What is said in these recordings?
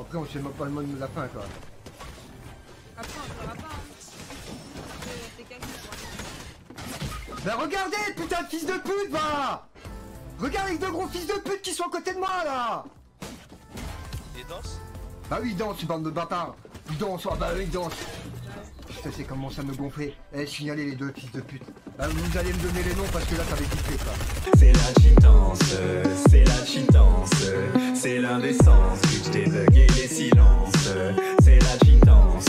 Après, on sait pas le mode de la fin, quoi. Après, hein. Bah regardez, putain de fils de pute, va Regarde les deux gros fils de pute qui sont à côté de moi, là Ils danse Bah oui, danse dansent, bande de bâtards Ils dansent, ah bah oui, ils dansent je sais comment ça me gonfler. Eh, signalez les deux fils de pute. Ah, vous allez me donner les noms parce que là, ça kiffé, quoi. C'est la chitance, c'est la chitance, c'est l'indécence, t'es buggé les silences. C'est la chitance,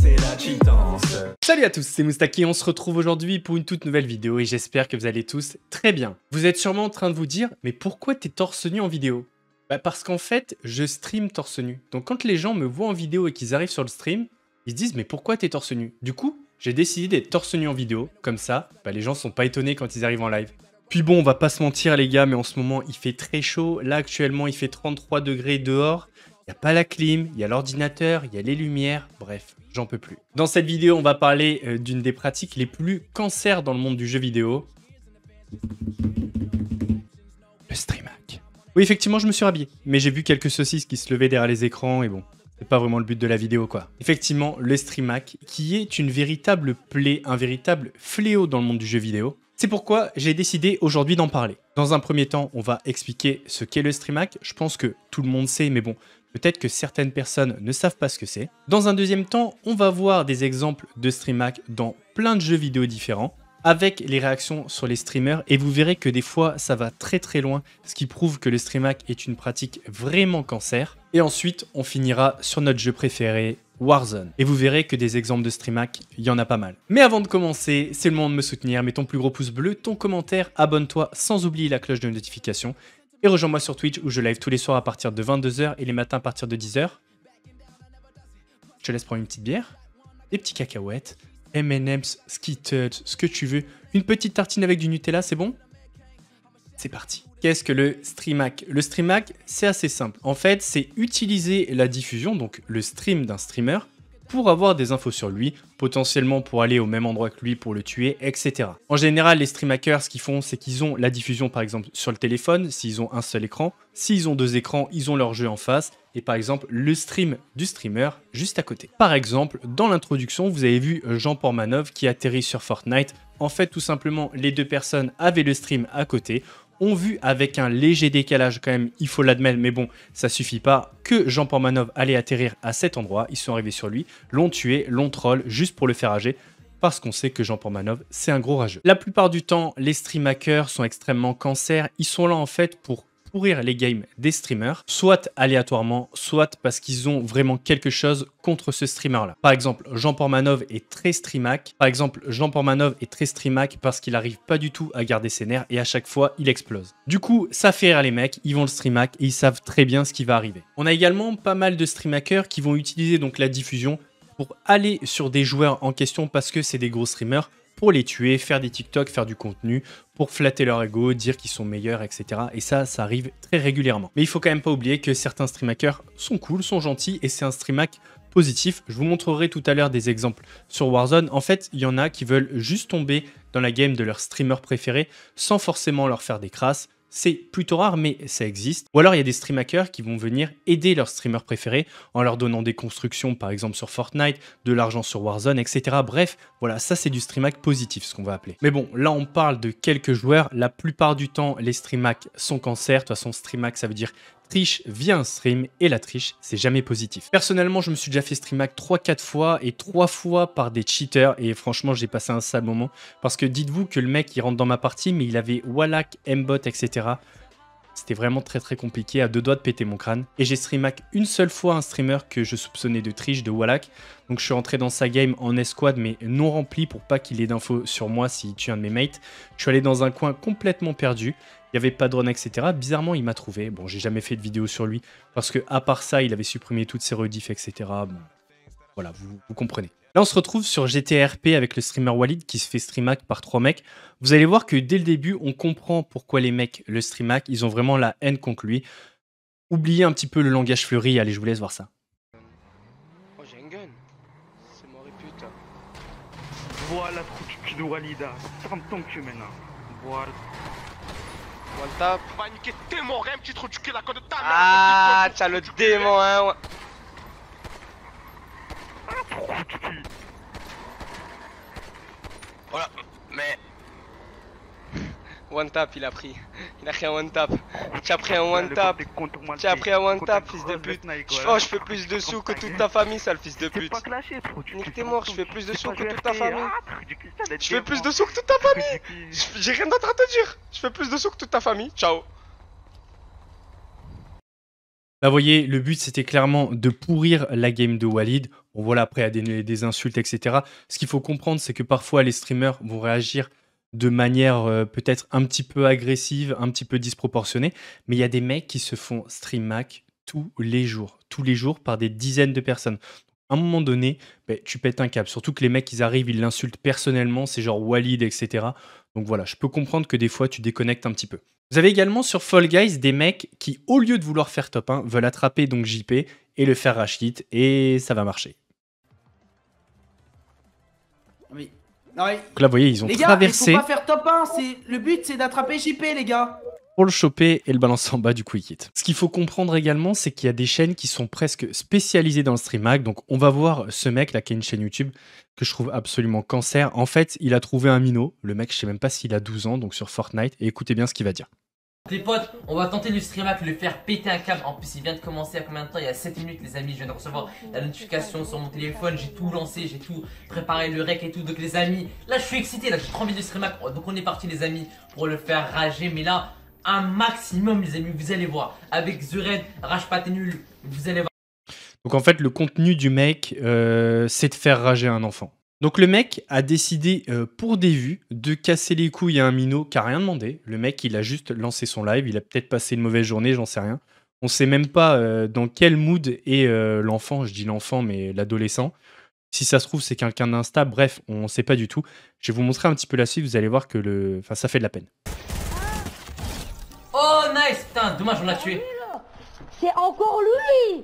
c'est la chitance. Salut à tous, c'est Moustaki, on se retrouve aujourd'hui pour une toute nouvelle vidéo et j'espère que vous allez tous très bien. Vous êtes sûrement en train de vous dire, mais pourquoi t'es torse nu en vidéo bah parce qu'en fait, je stream torse nu. Donc quand les gens me voient en vidéo et qu'ils arrivent sur le stream, ils se disent mais pourquoi t'es torse nu Du coup, j'ai décidé d'être torse nu en vidéo, comme ça, bah, les gens sont pas étonnés quand ils arrivent en live. Puis bon, on va pas se mentir les gars, mais en ce moment il fait très chaud. Là actuellement il fait 33 degrés dehors. Il n'y a pas la clim, il y a l'ordinateur, il y a les lumières, bref, j'en peux plus. Dans cette vidéo, on va parler euh, d'une des pratiques les plus cancères dans le monde du jeu vidéo. Le stream hack. Oui, effectivement, je me suis rhabillé, mais j'ai vu quelques saucisses qui se levaient derrière les écrans et bon, c'est pas vraiment le but de la vidéo, quoi. Effectivement, le stream qui est une véritable plaie, un véritable fléau dans le monde du jeu vidéo. C'est pourquoi j'ai décidé aujourd'hui d'en parler. Dans un premier temps, on va expliquer ce qu'est le stream Je pense que tout le monde sait, mais bon, peut-être que certaines personnes ne savent pas ce que c'est. Dans un deuxième temps, on va voir des exemples de stream dans plein de jeux vidéo différents avec les réactions sur les streamers et vous verrez que des fois ça va très très loin, ce qui prouve que le stream est une pratique vraiment cancer. Et ensuite, on finira sur notre jeu préféré, Warzone. Et vous verrez que des exemples de stream il y en a pas mal. Mais avant de commencer, c'est le moment de me soutenir. Mets ton plus gros pouce bleu, ton commentaire, abonne-toi sans oublier la cloche de notification. Et rejoins-moi sur Twitch où je live tous les soirs à partir de 22h et les matins à partir de 10h. Je te laisse prendre une petite bière, des petits cacahuètes, M&M's, Skittles, ce que tu veux. Une petite tartine avec du Nutella, c'est bon C'est parti. Qu'est-ce que le streamhack Le streamhack, c'est assez simple. En fait, c'est utiliser la diffusion, donc le stream d'un streamer, pour avoir des infos sur lui, potentiellement pour aller au même endroit que lui pour le tuer, etc. En général, les streamhackers, ce qu'ils font, c'est qu'ils ont la diffusion par exemple sur le téléphone, s'ils ont un seul écran. S'ils ont deux écrans, ils ont leur jeu en face et par exemple le stream du streamer juste à côté. Par exemple, dans l'introduction, vous avez vu euh, Jean Pormanov qui atterrit sur Fortnite. En fait, tout simplement, les deux personnes avaient le stream à côté ont vu avec un léger décalage quand même, il faut l'admettre, mais bon, ça suffit pas, que Jean Pormanov allait atterrir à cet endroit, ils sont arrivés sur lui, l'ont tué, l'ont troll, juste pour le faire rager, parce qu'on sait que Jean Pormanov, c'est un gros rageux. La plupart du temps, les stream hackers sont extrêmement cancer, ils sont là en fait pour les games des streamers, soit aléatoirement, soit parce qu'ils ont vraiment quelque chose contre ce streamer-là. Par exemple, Jean Pormanov est très streamac. Par exemple, Jean Pormanov est très streamac parce qu'il n'arrive pas du tout à garder ses nerfs et à chaque fois, il explose. Du coup, ça fait rire les mecs, ils vont le streamac et ils savent très bien ce qui va arriver. On a également pas mal de streamhackers qui vont utiliser donc la diffusion pour aller sur des joueurs en question parce que c'est des gros streamers pour les tuer, faire des TikTok, faire du contenu, pour flatter leur ego, dire qu'ils sont meilleurs, etc. Et ça, ça arrive très régulièrement. Mais il faut quand même pas oublier que certains stream sont cool, sont gentils, et c'est un stream positif. Je vous montrerai tout à l'heure des exemples sur Warzone. En fait, il y en a qui veulent juste tomber dans la game de leur streamer préféré sans forcément leur faire des crasses, c'est plutôt rare, mais ça existe. Ou alors il y a des streamhackers qui vont venir aider leurs streamers préférés en leur donnant des constructions, par exemple sur Fortnite, de l'argent sur Warzone, etc. Bref, voilà, ça c'est du streamhack positif, ce qu'on va appeler. Mais bon, là on parle de quelques joueurs. La plupart du temps, les streamhacks sont cancer. De toute façon, streamhack, ça veut dire triche via un stream et la triche, c'est jamais positif. Personnellement, je me suis déjà fait stream hack 3-4 fois et 3 fois par des cheaters et franchement, j'ai passé un sale moment parce que dites-vous que le mec il rentre dans ma partie mais il avait Wallach, Mbot, etc. C'était vraiment très très compliqué, à deux doigts de péter mon crâne. Et j'ai streamac une seule fois un streamer que je soupçonnais de triche, de Wallach. Donc je suis rentré dans sa game en escouade mais non rempli pour pas qu'il ait d'infos sur moi tu tue un de mes mates. Je suis allé dans un coin complètement perdu il n'y avait pas de drone etc. Bizarrement, il m'a trouvé. Bon, j'ai jamais fait de vidéo sur lui, parce que à part ça, il avait supprimé toutes ses rediffs, etc. Bon, voilà, vous, comprenez. Là, on se retrouve sur GTRP avec le streamer Walid qui se fait streamhack par trois mecs. Vous allez voir que dès le début, on comprend pourquoi les mecs le streamhack. Ils ont vraiment la haine contre lui. Oubliez un petit peu le langage fleuri. Allez, je vous laisse voir ça. Oh, j'ai gun. C'est Voilà, de hein. Voilà. One tap. On va niquer tes morts, petit trou du cul, la conne de ta mère. Ah, t'as le démon, hein. Ah, voilà, mais One tap, il a pris. Il a pris un one tap. Tu as pris un one tap. Tu as pris un one tap, fils de pute. Oh, je fais plus de sous que toute ta famille, sale fils de pute. Nique tes mort, je fais plus de sous que toute ta famille. Je fais plus de sous que toute ta famille. J'ai rien d'autre à te dire. Je fais plus de sous que toute ta famille. Ciao. Là, voyez, le but, c'était clairement de pourrir la game de Walid. On voit là, après, à des insultes, etc. Ce qu'il faut comprendre, c'est que parfois, les streamers vont réagir de manière euh, peut-être un petit peu agressive, un petit peu disproportionnée, mais il y a des mecs qui se font stream Mac tous les jours, tous les jours par des dizaines de personnes. À un moment donné, ben, tu pètes un câble. Surtout que les mecs, ils arrivent, ils l'insultent personnellement, c'est genre Walid, etc. Donc voilà, je peux comprendre que des fois, tu déconnectes un petit peu. Vous avez également sur Fall Guys des mecs qui, au lieu de vouloir faire top 1, veulent attraper donc JP et le faire Rashkit. et ça va marcher. Donc là, vous voyez, ils ont les gars, traversé. pas faire top 1. Le but, c'est d'attraper JP, les gars pour le choper et le balancer en bas du quick hit. Ce qu'il faut comprendre également, c'est qu'il y a des chaînes qui sont presque spécialisées dans le stream hack. Donc, on va voir ce mec là qui a une chaîne YouTube que je trouve absolument cancer. En fait, il a trouvé un minot. Le mec, je sais même pas s'il a 12 ans, donc sur Fortnite. Et écoutez bien ce qu'il va dire. Les potes, on va tenter le hack, le faire péter un câble. En plus, il vient de commencer à combien de temps Il y a 7 minutes, les amis. Je viens de recevoir la notification sur mon téléphone. J'ai tout lancé, j'ai tout préparé, le rec et tout. Donc, les amis, là, je suis excité. Là, j'ai trop envie de streamac. Donc, on est parti, les amis, pour le faire rager. Mais là, un maximum, les amis. Vous allez voir. Avec The Red, Rage t'es Nul, vous allez voir. Donc, en fait, le contenu du mec, euh, c'est de faire rager un enfant. Donc le mec a décidé euh, pour des vues de casser les couilles à un minot qui a rien demandé. Le mec, il a juste lancé son live, il a peut-être passé une mauvaise journée, j'en sais rien. On sait même pas euh, dans quel mood est euh, l'enfant, je dis l'enfant mais l'adolescent. Si ça se trouve, c'est quelqu'un d'Insta, bref, on sait pas du tout. Je vais vous montrer un petit peu la suite, vous allez voir que le enfin ça fait de la peine. Oh nice, putain, dommage on l'a tué. C'est encore lui.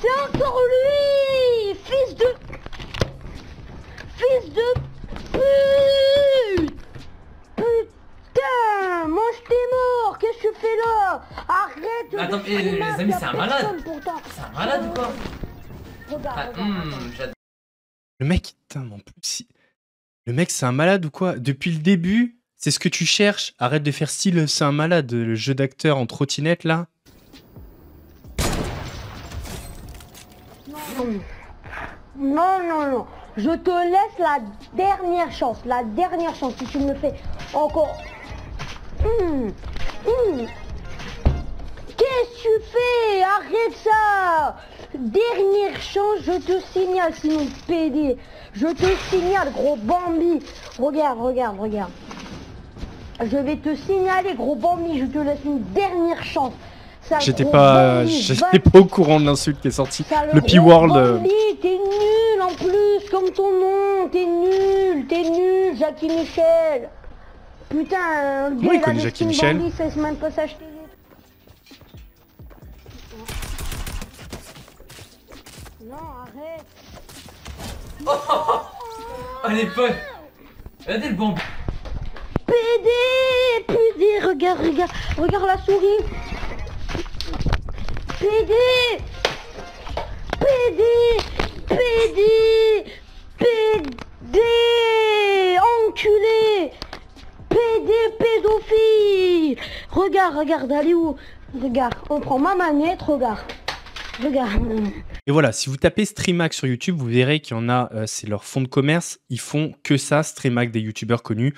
C'est encore lui, fils de fils de pute Putain Mange tes mort Qu'est-ce que tu fais là Arrête Mais Attends, euh, les amis, c'est un malade C'est un malade ou quoi Regarde, ah, hmm, Le mec, putain, mon plus... Le mec, c'est un malade ou quoi Depuis le début, c'est ce que tu cherches. Arrête de faire style, c'est un malade, le jeu d'acteur en trottinette, là. non, non. non. Je te laisse la dernière chance, la dernière chance. Si tu me fais encore... Hum, hum. Qu'est-ce que tu fais Arrête ça Dernière chance, je te signale, sinon PD. Je te signale, gros Bambi. Regarde, regarde, regarde. Je vais te signaler, gros Bambi. Je te laisse une dernière chance. J'étais pas, j'étais pas au courant de l'insulte qui est sortie. Le P-World. T'es euh, nul en plus, comme ton nom. T'es nul, t'es nul, Jackie Michel. Putain, Moi, il connaît Jackie Michel. Non, arrête. Oh, oh, Allez, pas. Regardez le bon. PD, PD, regarde, regarde, regarde la souris. PD PD PD PD Enculé PD pédophile Regarde, regarde, allez où Regarde, on prend ma manette, regarde. Regarde. Et voilà, si vous tapez Streamac sur YouTube, vous verrez qu'il y en a, euh, c'est leur fonds de commerce, ils font que ça, Streamac des youtubeurs connus,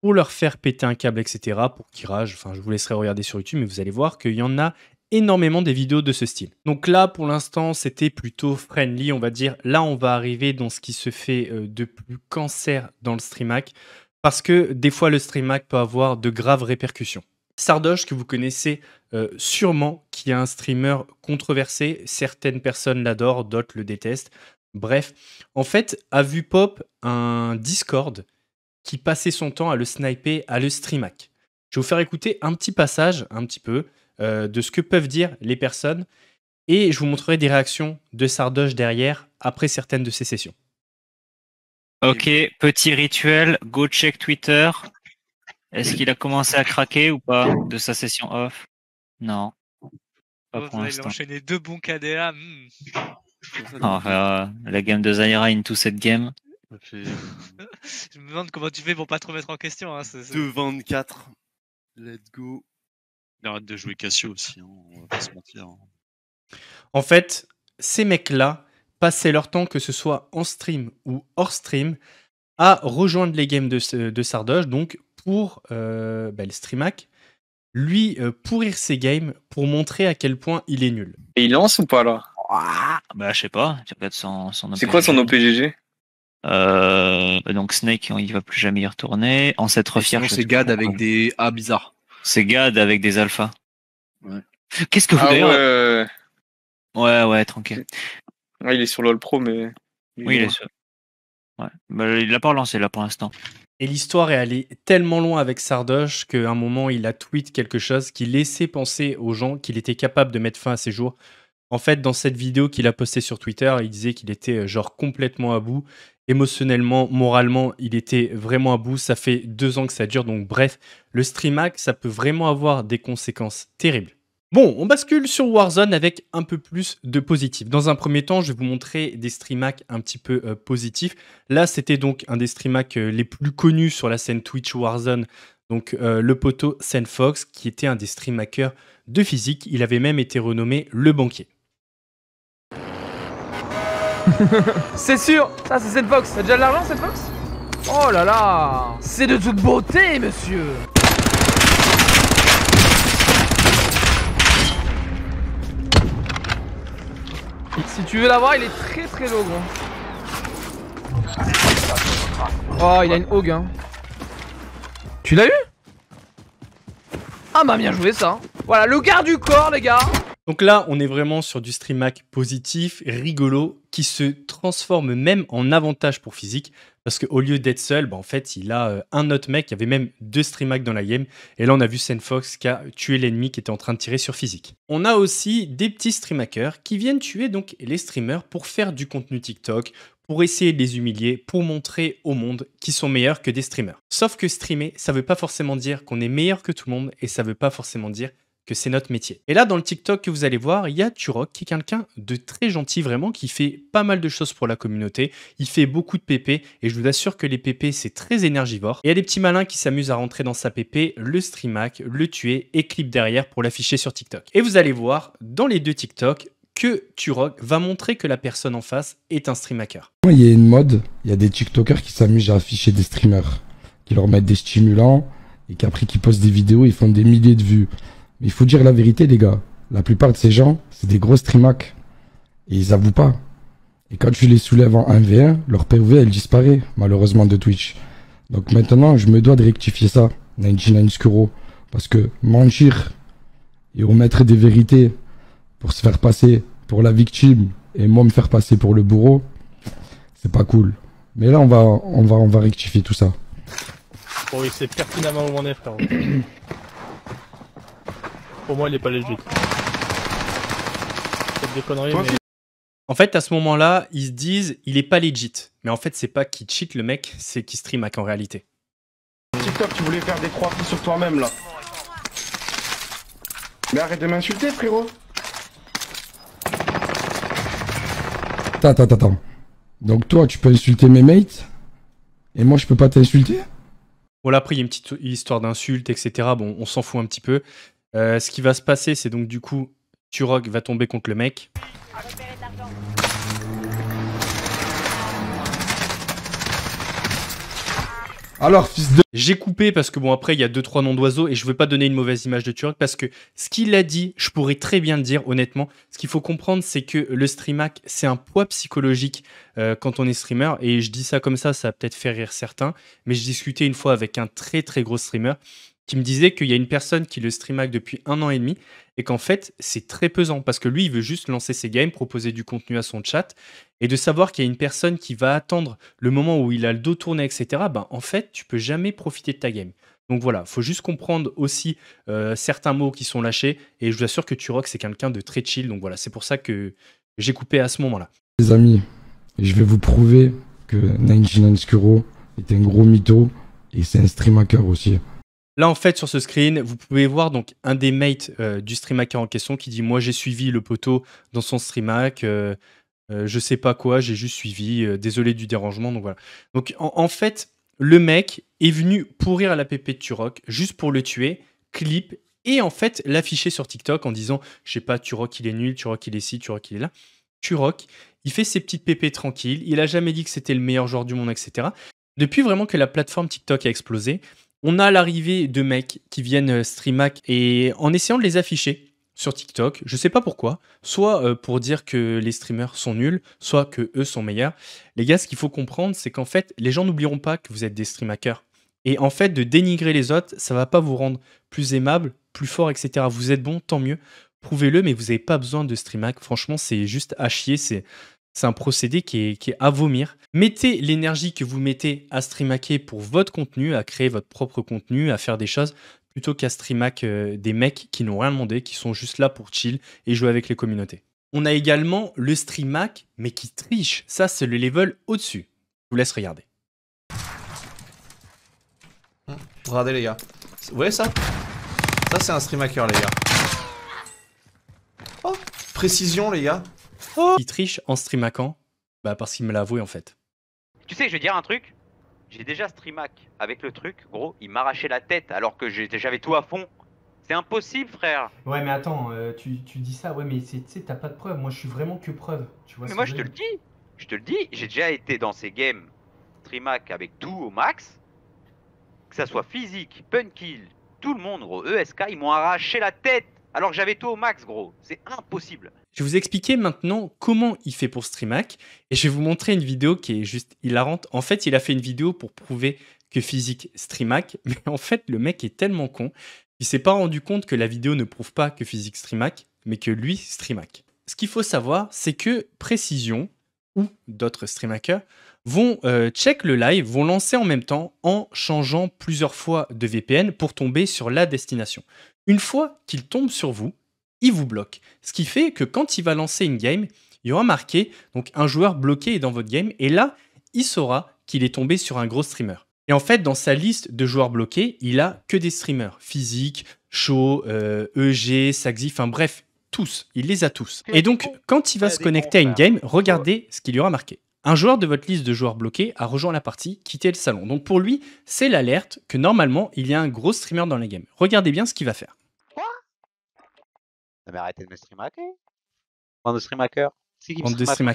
pour leur faire péter un câble, etc., pour qu'ils ragent. Enfin, je vous laisserai regarder sur YouTube, mais vous allez voir qu'il y en a énormément des vidéos de ce style. Donc là, pour l'instant, c'était plutôt friendly, on va dire. Là, on va arriver dans ce qui se fait euh, de plus cancer dans le streamhack, parce que des fois, le streamhack peut avoir de graves répercussions. Sardoche, que vous connaissez euh, sûrement, qui est un streamer controversé, certaines personnes l'adorent, d'autres le détestent. Bref, en fait, a vu pop un Discord qui passait son temps à le sniper, à le streamhack. Je vais vous faire écouter un petit passage, un petit peu, euh, de ce que peuvent dire les personnes. Et je vous montrerai des réactions de Sardoche derrière après certaines de ces sessions. Ok, petit rituel, go check Twitter. Est-ce qu'il a commencé à craquer ou pas de sa session off Non. Pas pour l'instant. Il a enchaîné deux bons KDA. Hmm. Oh, euh, la game de Zaira into cette game. je me demande comment tu fais pour pas te remettre en question. Hein, 2-24. Let's go arrête de jouer Cassio aussi, hein, on va se mentir. Hein. En fait, ces mecs-là passaient leur temps, que ce soit en stream ou hors stream, à rejoindre les games de, de donc pour euh, stream bah, le lui euh, pourrir ses games pour montrer à quel point il est nul. Et il lance ou pas là ah, Bah je sais pas, son, C'est quoi son OPGG euh, bah, donc Snake, il va plus jamais y retourner. en Ancêtre fier. C'est Gad avec des A bizarres. C'est Gad avec des alphas. Qu'est-ce que vous ah voulez hein ouais. ouais, tranquille. il est sur lol Pro, mais. oui, il est sur. Ouais. Bah, il l'a pas relancé là pour l'instant. Et l'histoire est allée tellement loin avec Sardoche qu'à un moment, il a tweet quelque chose qui laissait penser aux gens qu'il était capable de mettre fin à ses jours. En fait, dans cette vidéo qu'il a postée sur Twitter, il disait qu'il était euh, genre complètement à bout émotionnellement, moralement, il était vraiment à bout. Ça fait deux ans que ça dure, donc bref, le stream hack, ça peut vraiment avoir des conséquences terribles. Bon, on bascule sur Warzone avec un peu plus de positif. Dans un premier temps, je vais vous montrer des stream hacks un petit peu euh, positifs. Là, c'était donc un des stream hacks euh, les plus connus sur la scène Twitch Warzone donc euh, le poteau Senfox, qui était un des stream hackers de physique. Il avait même été renommé le banquier. c'est sûr Ça, c'est cette box. T'as déjà de l'argent, cette box Oh là là C'est de toute beauté, monsieur Si tu veux l'avoir, il est très très lourd. Oh, il a une hog, hein. Tu l'as eu Ah bah, bien joué, ça. Voilà, le garde du corps, les gars donc là, on est vraiment sur du stream hack positif, rigolo, qui se transforme même en avantage pour physique, parce qu'au lieu d'être seul, bah, en fait, il a euh, un autre mec, il y avait même deux stream dans la game, et là, on a vu Senfox qui a tué l'ennemi qui était en train de tirer sur physique. On a aussi des petits stream hackers qui viennent tuer donc les streamers pour faire du contenu TikTok, pour essayer de les humilier, pour montrer au monde qu'ils sont meilleurs que des streamers. Sauf que streamer, ça veut pas forcément dire qu'on est meilleur que tout le monde, et ça veut pas forcément dire que c'est notre métier. Et là, dans le TikTok que vous allez voir, il y a Turok, qui est quelqu'un de très gentil, vraiment, qui fait pas mal de choses pour la communauté. Il fait beaucoup de PP, et je vous assure que les PP, c'est très énergivore. Et il y a des petits malins qui s'amusent à rentrer dans sa PP, le stream le tuer, et clip derrière pour l'afficher sur TikTok. Et vous allez voir, dans les deux TikTok, que Turok va montrer que la personne en face est un stream hacker. Il y a une mode, il y a des TikTokers qui s'amusent à afficher des streamers, qui leur mettent des stimulants, et qu'après qui postent des vidéos, ils font des milliers de vues. Il faut dire la vérité, les gars. La plupart de ces gens, c'est des gros trimacs. Et ils avouent pas. Et quand tu les soulèves en 1v1, leur PV, elle disparaît, malheureusement, de Twitch. Donc maintenant, je me dois de rectifier ça, 99 Scuro. Parce que mentir et omettre des vérités pour se faire passer pour la victime et moi me faire passer pour le bourreau, c'est pas cool. Mais là, on va, on va, on va rectifier tout ça. Oh oui, c'est pertinemment où on pour moi, il est pas legit. En fait, à ce moment-là, ils se disent il est pas legit. Mais en fait, c'est pas qui cheat le mec, c'est qui stream hack en réalité. TikTok, tu voulais faire des croix sur toi-même là. Mais arrête de m'insulter, frérot. Attends, attends, attends. Donc toi, tu peux insulter mes mates et moi, je peux pas t'insulter Voilà, après, il y a une petite histoire d'insulte, etc. Bon, on s'en fout un petit peu. Euh, ce qui va se passer, c'est donc du coup, Turok va tomber contre le mec. Alors, fils de... J'ai coupé parce que bon, après, il y a deux, 3 noms d'oiseaux et je veux pas donner une mauvaise image de Turok parce que ce qu'il a dit, je pourrais très bien le dire, honnêtement. Ce qu'il faut comprendre, c'est que le streamac, c'est un poids psychologique euh, quand on est streamer. Et je dis ça comme ça, ça va peut-être faire rire certains. Mais je discutais une fois avec un très, très gros streamer qui me disait qu'il y a une personne qui le stream depuis un an et demi et qu'en fait, c'est très pesant parce que lui, il veut juste lancer ses games, proposer du contenu à son chat et de savoir qu'il y a une personne qui va attendre le moment où il a le dos tourné, etc. Ben, en fait, tu peux jamais profiter de ta game. Donc voilà, faut juste comprendre aussi euh, certains mots qui sont lâchés et je vous assure que Turok, c'est quelqu'un de très chill. Donc voilà, c'est pour ça que j'ai coupé à ce moment-là. Les amis, je vais vous prouver que 99 est un gros mytho et c'est un stream aussi. Là, en fait, sur ce screen, vous pouvez voir donc un des mates euh, du stream en question qui dit Moi, j'ai suivi le poteau dans son stream hack. Euh, euh, je sais pas quoi, j'ai juste suivi. désolé du dérangement. Donc voilà. Donc en, fait, le mec est venu pourrir à la PP de Turok juste pour le tuer, clip, et en fait l'afficher sur TikTok en disant Je sais pas, Turok il est nul, Turok il est ci, Turok il est là. Turok, il fait ses petites pépées tranquilles. Il a jamais dit que c'était le meilleur joueur du monde, etc. Depuis vraiment que la plateforme TikTok a explosé, on a l'arrivée de mecs qui viennent euh, streamac et en essayant de les afficher sur TikTok, je sais pas pourquoi, soit euh, pour dire que les streamers sont nuls, soit que eux sont meilleurs. Les gars, ce qu'il faut comprendre, c'est qu'en fait, les gens n'oublieront pas que vous êtes des streamhackers. Et en fait, de dénigrer les autres, ça va pas vous rendre plus aimable, plus fort, etc. Vous êtes bon, tant mieux prouvez-le, mais vous n'avez pas besoin de Streamhack. Franchement, c'est juste à chier. C'est, c'est un procédé qui est, à vomir. Mettez l'énergie que vous mettez à streamhacker pour votre contenu, à créer votre propre contenu, à faire des choses, plutôt qu'à streamhack euh, des mecs qui n'ont rien demandé, qui sont juste là pour chill et jouer avec les communautés. On a également le streamac, mais qui triche. Ça, c'est le level au-dessus. Je vous laisse regarder. Regardez les gars. Vous voyez ça Ça, c'est un streamhacker, les gars. Oh Précision, les gars. Il triche en streamaquant Bah parce qu'il me l'a avoué en fait. Tu sais, je vais dire un truc. J'ai déjà streamac avec le truc, gros, il m'arrachait la tête alors que j'avais tout à fond. C'est impossible, frère. Ouais, mais attends, euh, tu, dis ça, ouais, mais tu sais, t'as pas de preuve. Moi, je suis vraiment que preuve. Tu vois mais moi, je te le dis. Je te le dis. J'ai déjà été dans ces games streamac avec tout au max. Que ça soit physique, kill, tout le monde, gros, ESK, ils m'ont arraché la tête alors que j'avais tout au max, gros. C'est impossible. Je vais vous expliquer maintenant comment il fait pour Streamac et je vais vous montrer une vidéo qui est juste hilarante. En fait, il a fait une vidéo pour prouver que physique Streamac, mais en fait, le mec est tellement con qu'il s'est pas rendu compte que la vidéo ne prouve pas que physique Streamac, mais que lui Streamac. Ce qu'il faut savoir, c'est que Précision ou d'autres streamhackers vont euh, check le live, vont lancer en même temps en changeant plusieurs fois de VPN pour tomber sur la destination. Une fois qu'il tombe sur vous, il vous bloque. Ce qui fait que quand il va lancer une game, il y aura marqué, donc un joueur bloqué est dans votre game, et là, il saura qu'il est tombé sur un gros streamer. Et en fait, dans sa liste de joueurs bloqués, il a que des streamers physiques, show, EG, euh, e Saxi, enfin bref, tous. Il les a tous. Et donc, quand il va se connecter à une game, regardez ce qu'il y aura marqué. Un joueur de votre liste de joueurs bloqués a rejoint la partie, quitté le salon. Donc pour lui, c'est l'alerte que normalement, il y a un gros streamer dans la game. Regardez bien ce qu'il va faire. Non, mais arrêtez de me stream Bande de stream hacker. Bande de stream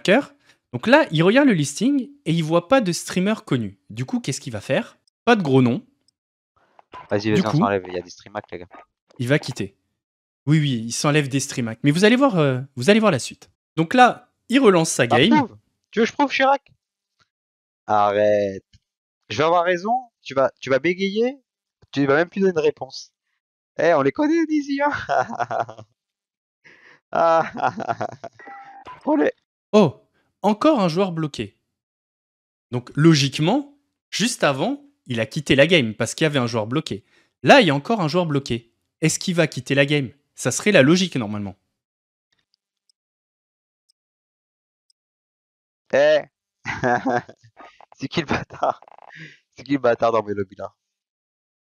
Donc là, il regarde le listing et il voit pas de streamer connu. Du coup, qu'est-ce qu'il va faire Pas de gros nom. Vas-y, vas-y, on s'enlève. Il y a des stream les gars. Il va quitter. Oui, oui, il s'enlève des stream Mais vous allez voir, euh, vous allez voir la suite. Donc là, il relance sa game. Tu veux que je prouve, Chirac Arrête. Je vais avoir raison. Tu vas, tu vas bégayer. Tu vas même plus donner de réponse. Eh, on les connaît, Dizzy. Hein Ah. oh, encore un joueur bloqué. Donc logiquement, juste avant, il a quitté la game parce qu'il y avait un joueur bloqué. Là, il y a encore un joueur bloqué. Est-ce qu'il va quitter la game Ça serait la logique normalement. Eh C'est qui le bâtard C'est qui le bâtard dans mes lobbies là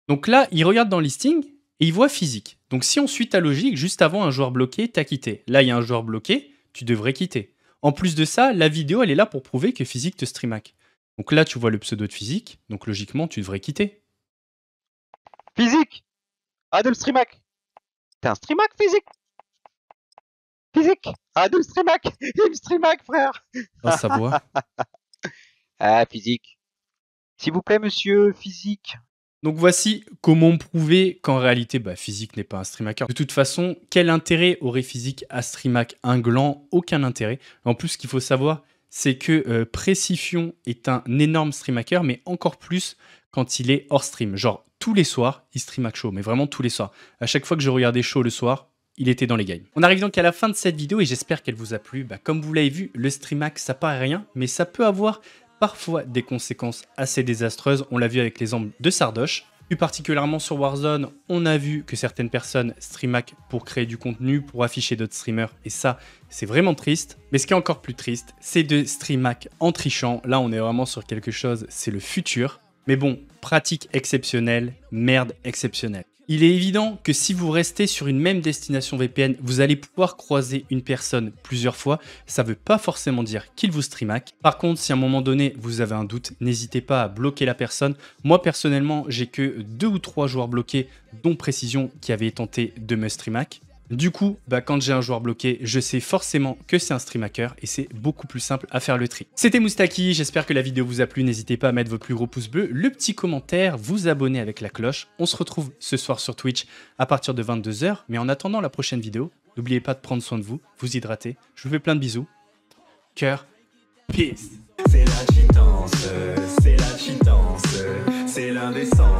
Donc là, il regarde dans le listing et il voit physique. Donc si on suit ta logique, juste avant un joueur bloqué, t'as quitté. Là, il y a un joueur bloqué, tu devrais quitter. En plus de ça, la vidéo, elle est là pour prouver que physique te streamac. Donc là, tu vois le pseudo de physique, donc logiquement, tu devrais quitter. Physique Adol streamac T'es un streamac, physique Physique Adol streamac Il streamac, frère Oh, ça boit. ah, physique. S'il vous plaît, monsieur physique, donc voici comment prouver qu'en réalité, bah, Physique n'est pas un stream De toute façon, quel intérêt aurait Physique à stream un gland Aucun intérêt. En plus, ce qu'il faut savoir, c'est que euh, Précifion est un énorme stream hacker, mais encore plus quand il est hors stream. Genre, tous les soirs, il stream show, mais vraiment tous les soirs. À chaque fois que je regardais show le soir, il était dans les games. On arrive donc à la fin de cette vidéo et j'espère qu'elle vous a plu. Bah, comme vous l'avez vu, le stream ça paraît rien, mais ça peut avoir parfois des conséquences assez désastreuses. On l'a vu avec les l'exemple de Sardoche. Plus particulièrement sur Warzone, on a vu que certaines personnes streamac pour créer du contenu, pour afficher d'autres streamers, et ça, c'est vraiment triste. Mais ce qui est encore plus triste, c'est de streamac en trichant. Là, on est vraiment sur quelque chose, c'est le futur. Mais bon, pratique exceptionnelle, merde exceptionnelle. Il est évident que si vous restez sur une même destination VPN, vous allez pouvoir croiser une personne plusieurs fois. Ça ne veut pas forcément dire qu'il vous hack. Par contre, si à un moment donné, vous avez un doute, n'hésitez pas à bloquer la personne. Moi, personnellement, j'ai que deux ou trois joueurs bloqués, dont Précision qui avait tenté de me hack. Du coup, bah, quand j'ai un joueur bloqué, je sais forcément que c'est un stream hacker et c'est beaucoup plus simple à faire le tri. C'était Moustaki, j'espère que la vidéo vous a plu. N'hésitez pas à mettre vos plus gros pouces bleus, le petit commentaire, vous abonner avec la cloche. On se retrouve ce soir sur Twitch à partir de 22h. Mais en attendant la prochaine vidéo, n'oubliez pas de prendre soin de vous, vous hydrater. Je vous fais plein de bisous. Cœur, peace C'est la c'est la c'est l'indécence.